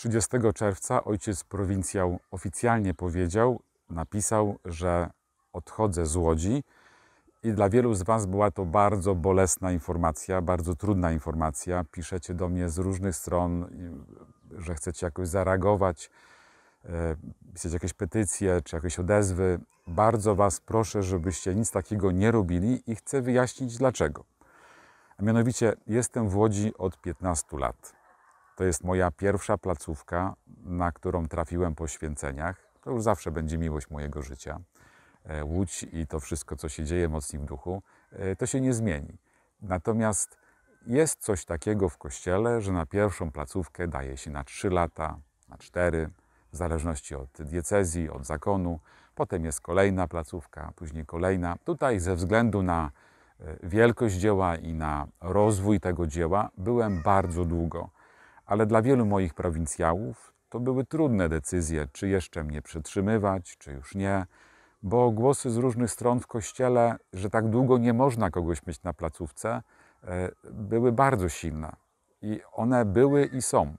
30 czerwca ojciec prowincjał oficjalnie powiedział, napisał, że odchodzę z Łodzi i dla wielu z Was była to bardzo bolesna informacja, bardzo trudna informacja. Piszecie do mnie z różnych stron, że chcecie jakoś zareagować, e, pisać jakieś petycje czy jakieś odezwy. Bardzo Was proszę, żebyście nic takiego nie robili i chcę wyjaśnić dlaczego. A mianowicie jestem w Łodzi od 15 lat. To jest moja pierwsza placówka, na którą trafiłem po święceniach. To już zawsze będzie miłość mojego życia. E, Łódź i to wszystko, co się dzieje mocniej w duchu, e, to się nie zmieni. Natomiast jest coś takiego w kościele, że na pierwszą placówkę daje się na 3 lata, na 4, w zależności od diecezji, od zakonu. Potem jest kolejna placówka, później kolejna. Tutaj ze względu na e, wielkość dzieła i na rozwój tego dzieła byłem bardzo długo ale dla wielu moich prowincjałów to były trudne decyzje, czy jeszcze mnie przetrzymywać, czy już nie, bo głosy z różnych stron w kościele, że tak długo nie można kogoś mieć na placówce, e, były bardzo silne. I one były i są.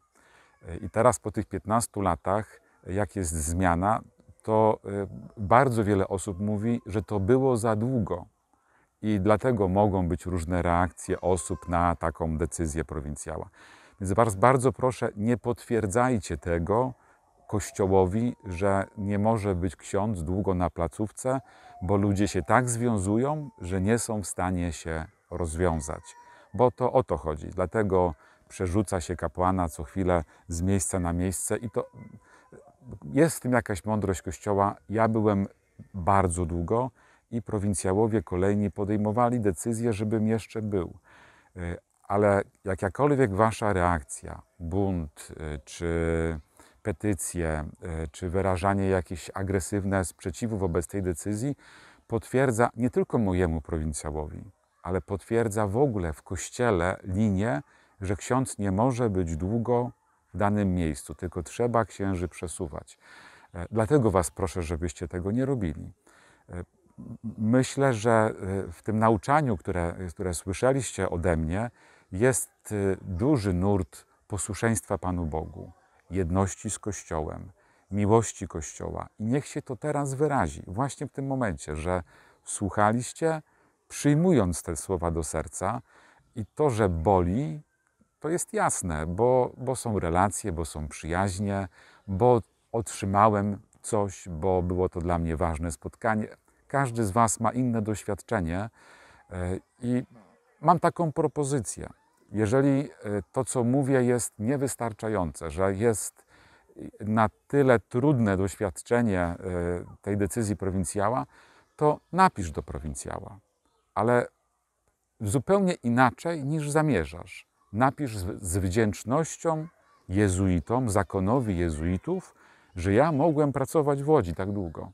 E, I teraz po tych 15 latach, jak jest zmiana, to e, bardzo wiele osób mówi, że to było za długo. I dlatego mogą być różne reakcje osób na taką decyzję prowincjała. Więc was bardzo proszę, nie potwierdzajcie tego Kościołowi, że nie może być ksiądz długo na placówce, bo ludzie się tak związują, że nie są w stanie się rozwiązać. Bo to o to chodzi. Dlatego przerzuca się kapłana co chwilę z miejsca na miejsce i to jest w tym jakaś mądrość Kościoła. Ja byłem bardzo długo i prowincjałowie kolejni podejmowali decyzję, żebym jeszcze był ale jakakolwiek wasza reakcja, bunt y, czy petycje, y, czy wyrażanie jakieś agresywne sprzeciwu wobec tej decyzji potwierdza nie tylko mojemu prowincjałowi, ale potwierdza w ogóle w kościele linię, że ksiądz nie może być długo w danym miejscu, tylko trzeba księży przesuwać. E, dlatego was proszę, żebyście tego nie robili. E, myślę, że e, w tym nauczaniu, które, które słyszeliście ode mnie, jest y, duży nurt posłuszeństwa Panu Bogu, jedności z Kościołem, miłości Kościoła. I niech się to teraz wyrazi, właśnie w tym momencie, że słuchaliście, przyjmując te słowa do serca, i to, że boli, to jest jasne, bo, bo są relacje, bo są przyjaźnie, bo otrzymałem coś, bo było to dla mnie ważne spotkanie. Każdy z Was ma inne doświadczenie y, i mam taką propozycję. Jeżeli e, to, co mówię, jest niewystarczające, że jest na tyle trudne doświadczenie e, tej decyzji prowincjała, to napisz do prowincjała, ale zupełnie inaczej niż zamierzasz. Napisz z wdzięcznością jezuitom, zakonowi jezuitów, że ja mogłem pracować w Łodzi tak długo.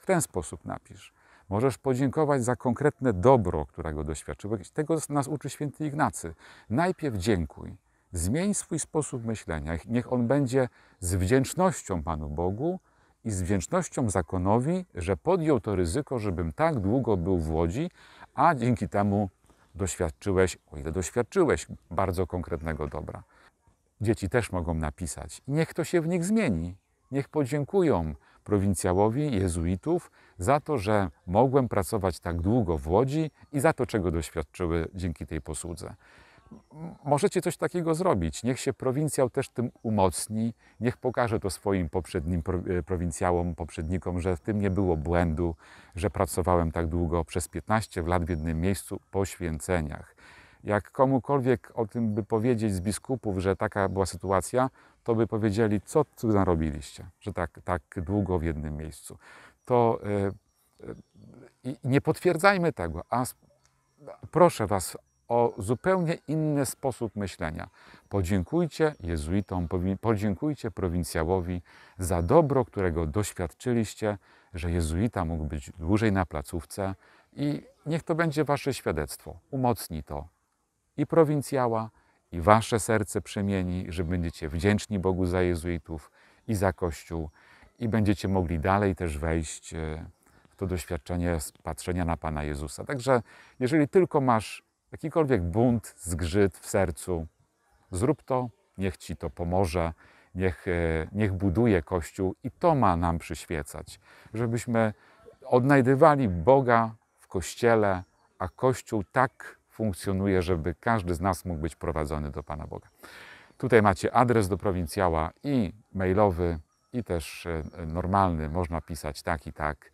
W ten sposób napisz. Możesz podziękować za konkretne dobro, którego doświadczyłeś. Tego nas uczy święty Ignacy. Najpierw dziękuj. Zmień swój sposób myślenia. Niech on będzie z wdzięcznością Panu Bogu i z wdzięcznością zakonowi, że podjął to ryzyko, żebym tak długo był w Łodzi, a dzięki temu doświadczyłeś, o ile doświadczyłeś, bardzo konkretnego dobra. Dzieci też mogą napisać. Niech to się w nich zmieni. Niech podziękują prowincjałowi, jezuitów, za to, że mogłem pracować tak długo w Łodzi i za to, czego doświadczyły dzięki tej posłudze. Możecie coś takiego zrobić. Niech się prowincjał też tym umocni, niech pokaże to swoim poprzednim e, prowincjałom, poprzednikom, że w tym nie było błędu, że pracowałem tak długo przez 15 lat w jednym miejscu po święceniach. Jak komukolwiek o tym by powiedzieć z biskupów, że taka była sytuacja, to by powiedzieli, co tu narobiliście, że tak, tak długo w jednym miejscu. To e, e, nie potwierdzajmy tego, a proszę Was o zupełnie inny sposób myślenia. Podziękujcie jezuitom, podziękujcie prowincjałowi za dobro, którego doświadczyliście, że jezuita mógł być dłużej na placówce i niech to będzie Wasze świadectwo. Umocni to, i prowincjała, i wasze serce przemieni, że będziecie wdzięczni Bogu za jezuitów i za Kościół i będziecie mogli dalej też wejść e, w to doświadczenie patrzenia na Pana Jezusa. Także jeżeli tylko masz jakikolwiek bunt, zgrzyt w sercu, zrób to, niech Ci to pomoże, niech, e, niech buduje Kościół i to ma nam przyświecać, żebyśmy odnajdywali Boga w Kościele, a Kościół tak funkcjonuje, żeby każdy z nas mógł być prowadzony do Pana Boga. Tutaj macie adres do prowincjała i mailowy, i też e, normalny, można pisać tak i tak.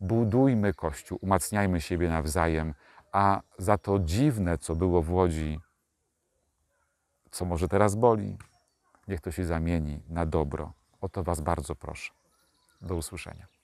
Budujmy Kościół, umacniajmy siebie nawzajem, a za to dziwne, co było w Łodzi, co może teraz boli, niech to się zamieni na dobro. O to Was bardzo proszę. Do usłyszenia.